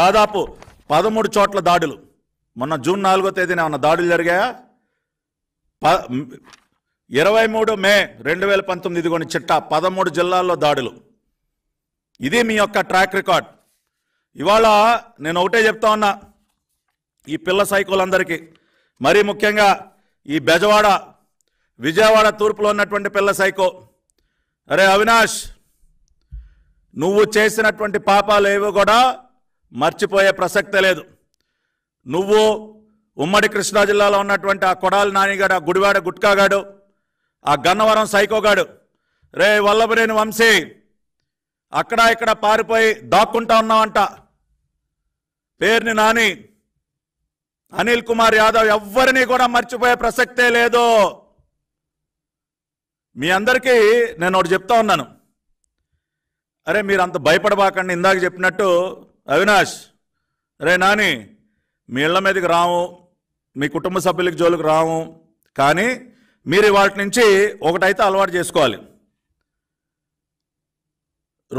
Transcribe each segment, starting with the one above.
దాదాపు పదమూడు చోట్ల దాడులు మొన్న జూన్ నాలుగో తేదీన ఏమన్నా దాడులు జరిగాయా ప ఇరవై మూడు మే రెండు వేల పంతొమ్మిది కొన్ని చిట్టా పదమూడు జిల్లాల్లో దాడులు ఇది మీ యొక్క ట్రాక్ రికార్డ్ ఇవాళ నేను ఒకటే చెప్తా ఉన్నా ఈ పిల్ల సైకులందరికీ మరీ ముఖ్యంగా ఈ బెజవాడ విజయవాడ తూర్పులో ఉన్నటువంటి పిల్ల సైకో అరే అవినాష్ నువ్వు చేసినటువంటి పాపాలు ఏవో కూడా మర్చిపోయే ప్రసక్తే లేదు నువ్వు ఉమ్మడి కృష్ణా జిల్లాలో ఉన్నటువంటి ఆ కొడాలి నానిగాడు ఆ గుడివాడ గుట్కాగాడు ఆ గన్నవరం సైకోగాడు రే వల్లభరేని వంశీ అక్కడ ఇక్కడ పారిపోయి దాక్కుంటా ఉన్నావంట పేరుని నాని అనిల్ కుమార్ యాదవ్ ఎవ్వరిని కూడా మర్చిపోయే ప్రసక్తే లేదు మీ అందరికీ నేను ఒకటి చెప్తా ఉన్నాను అరే మీరు అంత భయపడబాకండి ఇందాక చెప్పినట్టు అవినాష్ రే నాని మీ ఇళ్ల మీదకి రాము మీ కుటుంబ సభ్యులకి జోలికి రాము కానీ మీరు వాటి నుంచి ఒకటైతే అలవాటు చేసుకోవాలి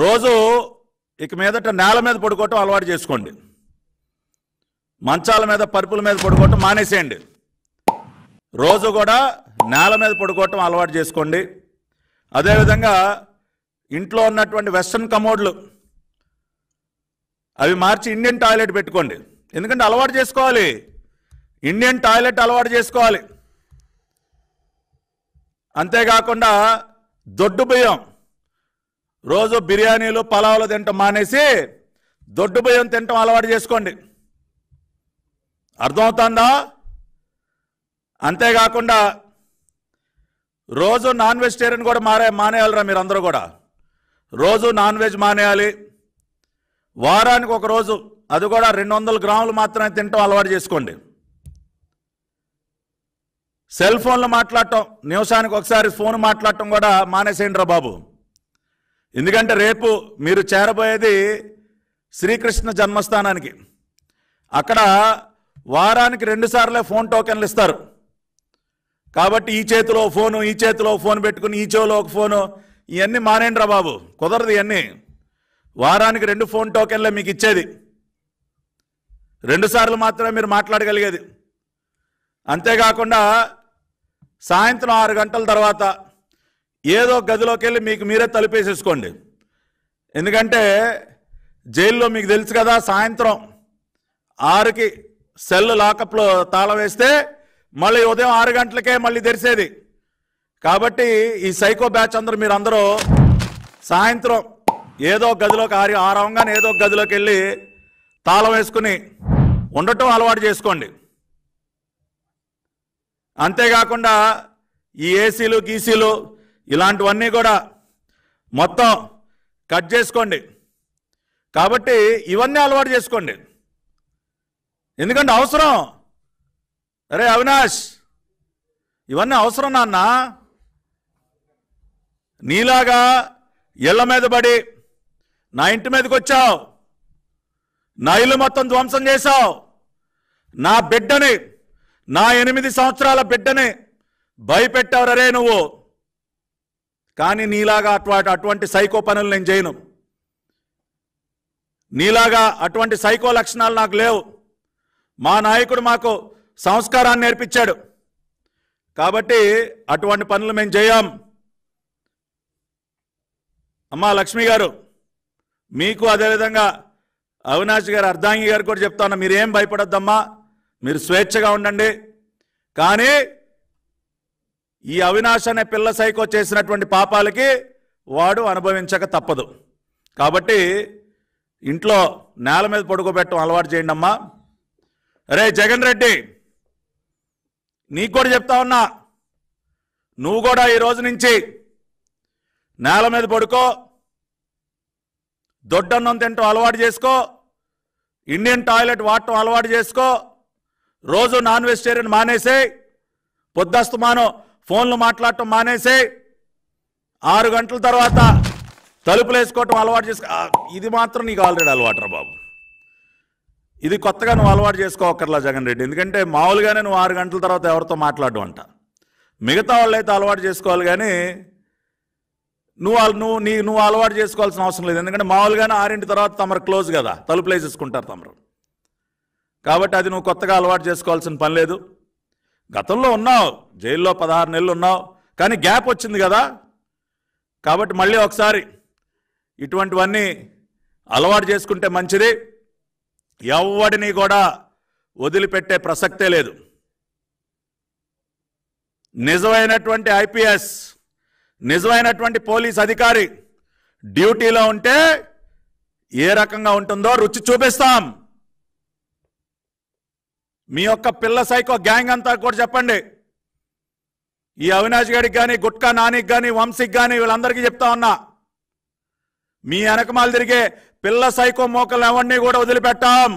రోజు ఇక మీదట నేల మీద పడుకోవటం అలవాటు చేసుకోండి మంచాల మీద పరుపుల మీద పడుకోవటం మానేసేయండి రోజు కూడా నేల మీద పడుకోవటం అలవాటు చేసుకోండి అదేవిధంగా ఇంట్లో ఉన్నటువంటి వెస్ట్రన్ కమోడ్లు అవి మార్చి ఇండియన్ టాయిలెట్ పెట్టుకోండి ఎందుకంటే అలవాటు చేసుకోవాలి ఇండియన్ టాయిలెట్ అలవాటు చేసుకోవాలి అంతేకాకుండా దొడ్డు బియ్యం రోజు బిర్యానీలు పలావులు తింటాం మానేసి దొడ్డు బియ్యం తినటం అలవాటు చేసుకోండి అర్థమవుతుందా అంతేకాకుండా రోజు నాన్ వెజిటేరియన్ కూడా మారే మానేయాలరా మీరు అందరూ కూడా రోజు నాన్ వెజ్ మానేయాలి వారానికి ఒక రోజు అది కూడా రెండు వందల గ్రాములు మాత్రమే తినటం అలవాటు చేసుకోండి సెల్ ఫోన్లు మాట్లాడటం నిమిషానికి ఒకసారి ఫోన్ మాట్లాడటం కూడా మానేసేయండి రా బాబు ఎందుకంటే రేపు మీరు చేరబోయేది శ్రీకృష్ణ జన్మస్థానానికి అక్కడ వారానికి రెండుసార్లే ఫోన్ టోకెన్లు ఇస్తారు కాబట్టి ఈ చేతిలో ఫోను ఈ చేతిలో ఫోన్ పెట్టుకుని ఈ చెవులో ఒక ఫోను ఇవన్నీ మానేయండి రా బాబు కుదరదు ఇవన్నీ వారానికి రెండు ఫోన్ టోకెన్లే మీకు ఇచ్చేది రెండుసార్లు మాత్రమే మీరు మాట్లాడగలిగేది అంతేకాకుండా సాయంత్రం ఆరు గంటల తర్వాత ఏదో గదిలోకి వెళ్ళి మీకు మీరే తలుపేసేసుకోండి ఎందుకంటే జైల్లో మీకు తెలుసు కదా సాయంత్రం ఆరుకి సెల్ లాకప్లో తాళం వేస్తే మళ్ళీ ఉదయం ఆరు గంటలకే మళ్ళీ తెరిసేది కాబట్టి ఈ సైకో బ్యాచ్ అందరూ మీరు అందరూ సాయంత్రం ఏదో గదిలోకి ఆరి ఆరవంగానే ఏదో గదిలోకి వెళ్ళి తాళం వేసుకుని ఉండటం అలవాటు చేసుకోండి అంతేకాకుండా ఈ ఏసీలు గీసీలు ఇలాంటివన్నీ కూడా మొత్తం కట్ చేసుకోండి కాబట్టి ఇవన్నీ అలవాటు చేసుకోండి ఎందుకంటే అవసరం అరే అవినాష్ ఇవన్నీ అవసరం నాన్న నీలాగా ఇళ్ళ మీద పడి నా ఇంటి మీదకి వచ్చావు నా ఇల్లు మొత్తం ధ్వంసం చేశావు నా బిడ్డని నా ఎనిమిది సంవత్సరాల బిడ్డని భయపెట్టవరే నువ్వు కానీ నీలాగా అటువంటి అటువంటి సైకో పనులు నేను చేయను నీలాగా అటువంటి సైకో లక్షణాలు నాకు లేవు మా నాయకుడు మాకు సంస్కారాన్ని నేర్పించాడు కాబట్టి అటువంటి పనులు మేము చేయం అమ్మా లక్ష్మి గారు మీకు అదేవిధంగా అవినాష్ గారు అర్ధాంగి గారు కూడా చెప్తాను మీరేం భయపడద్దమ్మా మీరు స్వేచ్ఛగా ఉండండి కానీ ఈ అవినాష్ అనే పిల్ల సైకో చేసినటువంటి పాపాలకి వాడు అనుభవించక తప్పదు కాబట్టి ఇంట్లో నేల మీద పడుకోబెట్టడం అలవాటు చేయండి అమ్మా రే జగన్ రెడ్డి నీకు కూడా చెప్తా ఉన్నా నువ్వు కూడా ఈ రోజు నుంచి నేల మీద పడుకో దొడ్డన్నం తింటాం అలవాటు చేసుకో ఇండియన్ టాయిలెట్ వాడటం అలవాటు చేసుకో రోజు నాన్ వెజిటేరియన్ మానేసే మాను ఫోన్లు మాట్లాడటం మానేసే ఆరు గంటల తర్వాత తలుపులు వేసుకోవటం అలవాటు చేసుకో ఇది మాత్రం నీకు ఆల్రెడీ అలవాటురా బాబు ఇది కొత్తగా నువ్వు అలవాటు చేసుకోకర్లా జగన్ రెడ్డి ఎందుకంటే మామూలుగానే నువ్వు ఆరు గంటల తర్వాత ఎవరితో మాట్లాడడం అంట మిగతా వాళ్ళైతే అలవాటు చేసుకోవాలి కానీ నువ్వు వాళ్ళు నువ్వు నీ నువ్వు అలవాటు చేసుకోవాల్సిన అవసరం లేదు ఎందుకంటే మామూలుగానే ఆరింటి తర్వాత తమరు క్లోజ్ కదా తలుపులు వేసేసుకుంటారు తమరు కాబట్టి అది నువ్వు కొత్తగా అలవాటు చేసుకోవాల్సిన పని లేదు గతంలో ఉన్నావు జైల్లో పదహారు నెలలు ఉన్నావు కానీ గ్యాప్ వచ్చింది కదా కాబట్టి మళ్ళీ ఒకసారి ఇటువంటివన్నీ అలవాటు చేసుకుంటే మంచిది ఎవడిని కూడా వదిలిపెట్టే ప్రసక్తే లేదు నిజమైనటువంటి ఐపీఎస్ నిజమైనటువంటి పోలీస్ అధికారి డ్యూటీలో ఉంటే ఏ రకంగా ఉంటుందో రుచి చూపిస్తాం మీ యొక్క పిల్ల సైకో గ్యాంగ్ అంతా కూడా చెప్పండి ఈ అవినాష్ గడికి కానీ గుట్కా నానికి కానీ వంశీకి కానీ వీళ్ళందరికీ చెప్తా ఉన్నా మీ వెనకమాలు తిరిగే పిల్ల సైకో మోకలు ఎవరిని కూడా వదిలిపెట్టాం